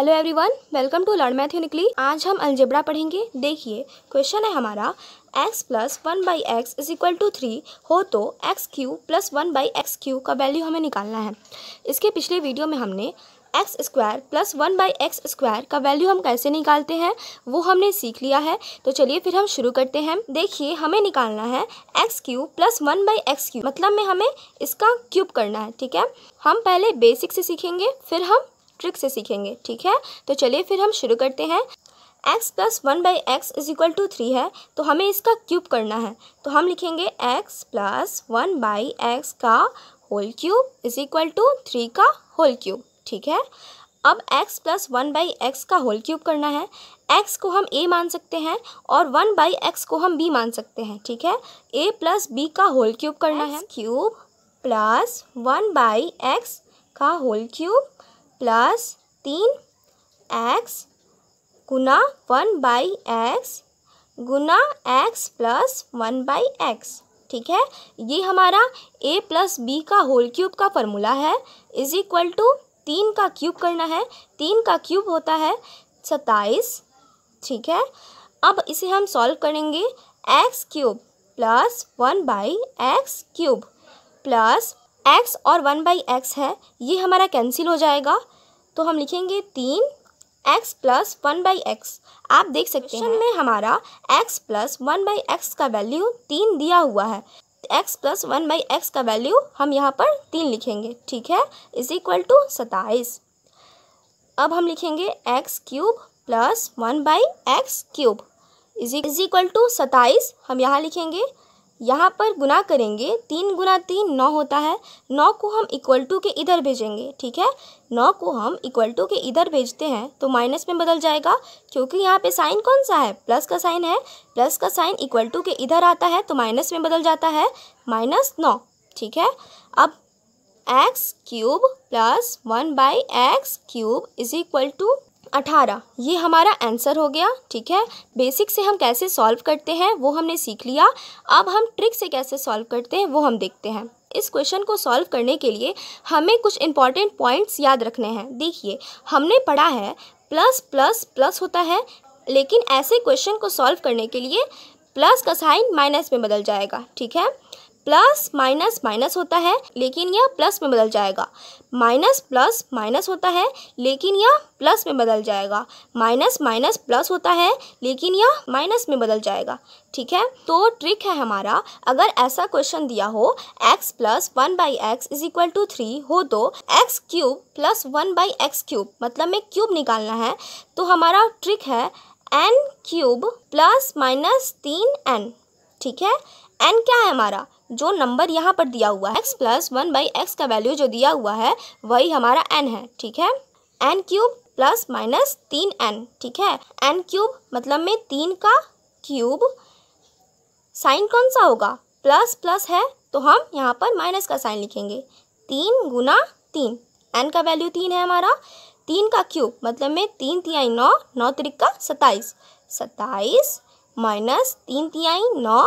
hello everyone welcome to learn math uniquely आज हम algebra पढ़ेंगे देखिए क्वेश्चन है हमारा x plus one by x is equal to three हो तो x cube plus one by x cube का वैल्यू हमें निकालना है इसके पिछले वीडियो में हमने x square plus one by x square का वैल्यू हम कैसे निकालते हैं वो हमने सीख लिया है तो चलिए फिर हम शुरू करते हैं देखिए हमें निकालना है x cube plus one by x cube मतलब में हमें इसका क्यूब करना है ठीक है हम पहले बेसिक से सीखेंगे फिर हम ट्रिक से सीखेंगे ठीक है तो चलिए फिर हम शुरू करते हैं x plus one by x is equal to three है तो हमें इसका क्यूब करना है तो हम लिखेंगे x plus one by x का whole cube is equal to three का होल क्यूब ठीक है अब x plus one by x का होल क्यूब करना है x को हम a मान सकते हैं और वन बाई एक्स को हम b मान सकते हैं ठीक है a प्लस बी का होल क्यूब करना है cube plus one by x का होल क्यूब प्लस तीन एक्स गुना वन बाई एक्स गुना x plus one by x ठीक है ये हमारा ए प्लस बी का होल क्यूब का फॉर्मूला है इज इक्वल टू तीन का क्यूब करना है तीन का क्यूब होता है सत्ताईस ठीक है अब इसे हम सॉल्व करेंगे x cube plus one by x cube plus x और वन बाई एक्स है ये हमारा कैंसिल हो जाएगा तो हम लिखेंगे तीन x plus one by x आप देख सकते हैं में हमारा x plus one by x का वैल्यू तीन दिया हुआ है x plus one by x का वैल्यू हम यहाँ पर तीन लिखेंगे ठीक है इज इक्वल टू सताइस अब हम लिखेंगे x cube plus one by x cube is equal to सताइस हम यहाँ लिखेंगे यहाँ पर गुना करेंगे तीन गुना तीन नौ होता है नौ को हम इक्वल टू के इधर भेजेंगे ठीक है नौ को हम इक्वल टू के इधर भेजते हैं तो माइनस में बदल जाएगा क्योंकि यहाँ पे साइन कौन सा है प्लस का साइन है प्लस का साइन इक्वल टू के इधर आता है तो माइनस में बदल जाता है माइनस नौ ठीक है अब x cube plus one by x cube is equal to अठारह ये हमारा आंसर हो गया ठीक है बेसिक से हम कैसे सॉल्व करते हैं वो हमने सीख लिया अब हम ट्रिक से कैसे सॉल्व करते हैं वो हम देखते हैं इस क्वेश्चन को सॉल्व करने के लिए हमें कुछ इंपॉर्टेंट पॉइंट्स याद रखने हैं देखिए हमने पढ़ा है प्लस प्लस प्लस होता है लेकिन ऐसे क्वेश्चन को सॉल्व करने के लिए प्लस का साइन माइनस में बदल जाएगा ठीक है प्लस माइनस माइनस होता है लेकिन यह प्लस में बदल जाएगा माइनस प्लस माइनस होता है लेकिन यह प्लस में बदल जाएगा माइनस माइनस प्लस होता है लेकिन यह माइनस में बदल जाएगा ठीक है तो ट्रिक है हमारा अगर ऐसा क्वेश्चन दिया हो x plus one by x is equal to three हो तो x cube plus one by x cube मतलब में क्यूब निकालना है तो हमारा ट्रिक है एन क्यूब प्लस माइनस तीन एन ठीक है एन क्या है हमारा जो नंबर यहाँ पर दिया हुआ है x plus one by x का वैल्यू जो दिया हुआ है वही हमारा एन है ठीक है एन क्यूब प्लस माइनस तीन एन ठीक है एन क्यूब मतलब में तीन का क्यूब साइन कौन सा होगा प्लस प्लस है तो हम यहाँ पर माइनस का साइन लिखेंगे तीन गुना तीन एन का वैल्यू तीन है हमारा तीन का क्यूब मतलब में तीन तिहाई नौ नौ तरीक का सत्ताईस सत्ताईस माइनस तीन तिहाई नौ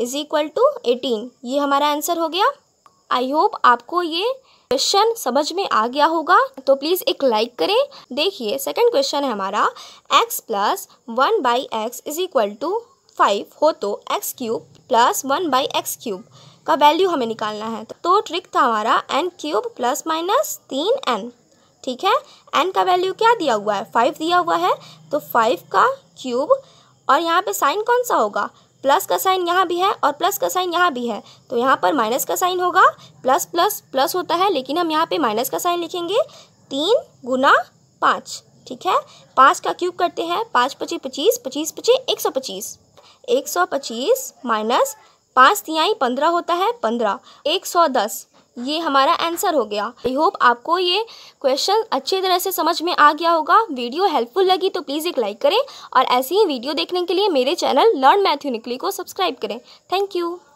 इज इक्वल टू एटीन ये हमारा आंसर हो गया आई होप आपको ये क्वेश्चन समझ में आ गया होगा तो प्लीज़ एक लाइक करें देखिए सेकंड क्वेश्चन है हमारा x plus one by x is equal to five हो तो x cube plus one by x cube का वैल्यू हमें निकालना है तो ट्रिक था हमारा एन क्यूब प्लस माइनस तीन एन ठीक है एन का वैल्यू क्या दिया हुआ है फाइव दिया हुआ है तो फाइव का क्यूब और यहाँ पे साइन कौन सा होगा प्लस का साइन यहाँ भी है और प्लस का साइन यहाँ भी है तो यहाँ पर माइनस का साइन होगा प्लस प्लस प्लस होता है लेकिन हम यहाँ पे माइनस का साइन लिखेंगे तीन गुना पाँच ठीक है पाँच का क्यूब करते हैं पाँच पचे पच्चीस पच्चीस पचे एक सौ पच्चीस एक सौ पच्चीस माइनस पाँच तिहाई पंद्रह होता है पंद्रह एक सौ दस ये हमारा आंसर हो गया आई होप आपको ये क्वेश्चन अच्छी तरह से समझ में आ गया होगा वीडियो हेल्पफुल लगी तो प्लीज़ एक लाइक करें और ऐसी ही वीडियो देखने के लिए मेरे चैनल लर्न मैथ्यू निकली को सब्सक्राइब करें थैंक यू